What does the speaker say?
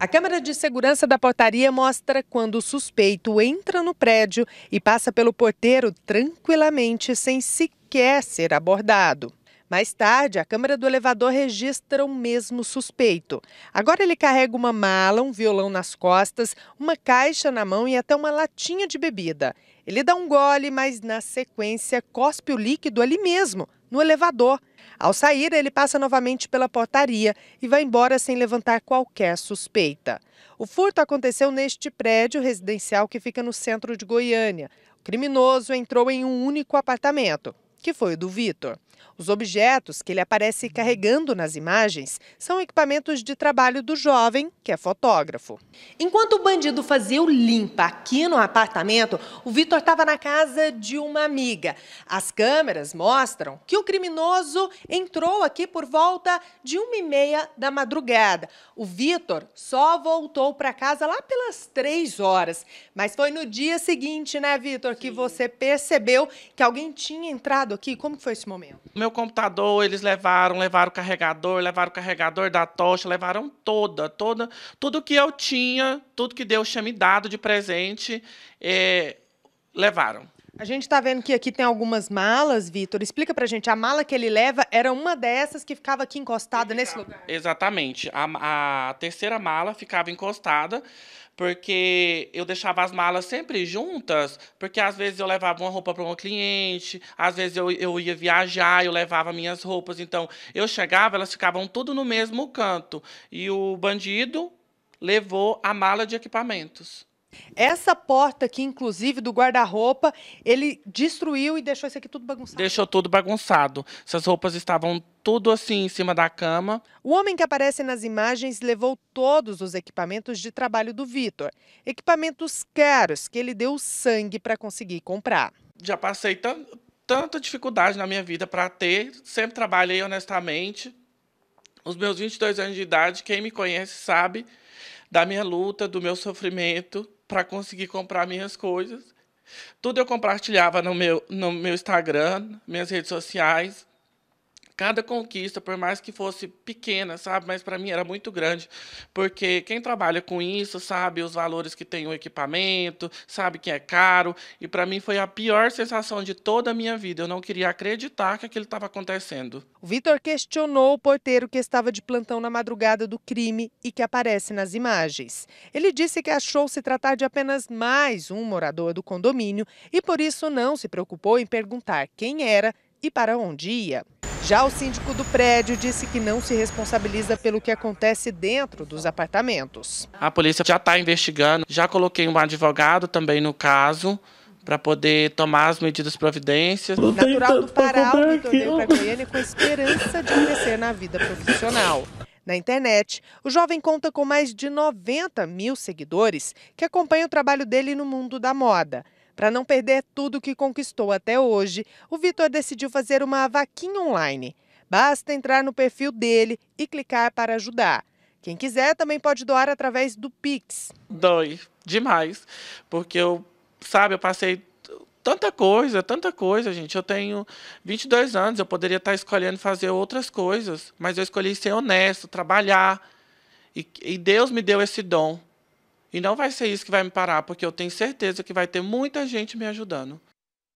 A câmera de segurança da portaria mostra quando o suspeito entra no prédio e passa pelo porteiro tranquilamente, sem sequer ser abordado. Mais tarde, a câmera do elevador registra o mesmo suspeito. Agora ele carrega uma mala, um violão nas costas, uma caixa na mão e até uma latinha de bebida. Ele dá um gole, mas na sequência cospe o líquido ali mesmo, no elevador, ao sair, ele passa novamente pela portaria e vai embora sem levantar qualquer suspeita. O furto aconteceu neste prédio residencial que fica no centro de Goiânia. O criminoso entrou em um único apartamento, que foi o do Vitor. Os objetos que ele aparece carregando nas imagens são equipamentos de trabalho do jovem, que é fotógrafo. Enquanto o bandido fazia o limpa aqui no apartamento, o Vitor estava na casa de uma amiga. As câmeras mostram que o criminoso entrou aqui por volta de uma e meia da madrugada. O Vitor só voltou para casa lá pelas três horas. Mas foi no dia seguinte, né, Vitor, que você percebeu que alguém tinha entrado aqui. Como foi esse momento? meu computador, eles levaram, levaram o carregador, levaram o carregador da tocha, levaram toda, toda, tudo que eu tinha, tudo que Deus tinha me dado de presente, é, levaram. A gente está vendo que aqui tem algumas malas, Vitor. Explica para a gente. A mala que ele leva era uma dessas que ficava aqui encostada nesse lugar. Exatamente. A, a terceira mala ficava encostada porque eu deixava as malas sempre juntas, porque às vezes eu levava uma roupa para um cliente, às vezes eu, eu ia viajar, eu levava minhas roupas, então eu chegava, elas ficavam tudo no mesmo canto, e o bandido levou a mala de equipamentos. Essa porta aqui, inclusive, do guarda-roupa, ele destruiu e deixou isso aqui tudo bagunçado. Deixou tudo bagunçado. Essas roupas estavam tudo assim em cima da cama. O homem que aparece nas imagens levou todos os equipamentos de trabalho do Vitor. Equipamentos caros que ele deu sangue para conseguir comprar. Já passei tanta dificuldade na minha vida para ter, sempre trabalhei honestamente. Os meus 22 anos de idade, quem me conhece sabe da minha luta, do meu sofrimento para conseguir comprar minhas coisas. Tudo eu compartilhava no meu, no meu Instagram, minhas redes sociais cada conquista, por mais que fosse pequena, sabe? Mas para mim era muito grande, porque quem trabalha com isso sabe os valores que tem o equipamento, sabe que é caro, e para mim foi a pior sensação de toda a minha vida. Eu não queria acreditar que aquilo estava acontecendo. O Vitor questionou o porteiro que estava de plantão na madrugada do crime e que aparece nas imagens. Ele disse que achou se tratar de apenas mais um morador do condomínio e por isso não se preocupou em perguntar quem era e para onde ia. Já o síndico do prédio disse que não se responsabiliza pelo que acontece dentro dos apartamentos. A polícia já está investigando, já coloquei um advogado também no caso para poder tomar as medidas providências. Natural do Pará, o Vitor veio para Goiânia com a esperança de crescer na vida profissional. Na internet, o jovem conta com mais de 90 mil seguidores que acompanham o trabalho dele no mundo da moda. Para não perder tudo que conquistou até hoje, o Vitor decidiu fazer uma vaquinha online. Basta entrar no perfil dele e clicar para ajudar. Quem quiser também pode doar através do Pix. Dói demais, porque eu, sabe, eu passei tanta coisa, tanta coisa, gente. Eu tenho 22 anos, eu poderia estar escolhendo fazer outras coisas, mas eu escolhi ser honesto, trabalhar. E, e Deus me deu esse dom. E não vai ser isso que vai me parar, porque eu tenho certeza que vai ter muita gente me ajudando.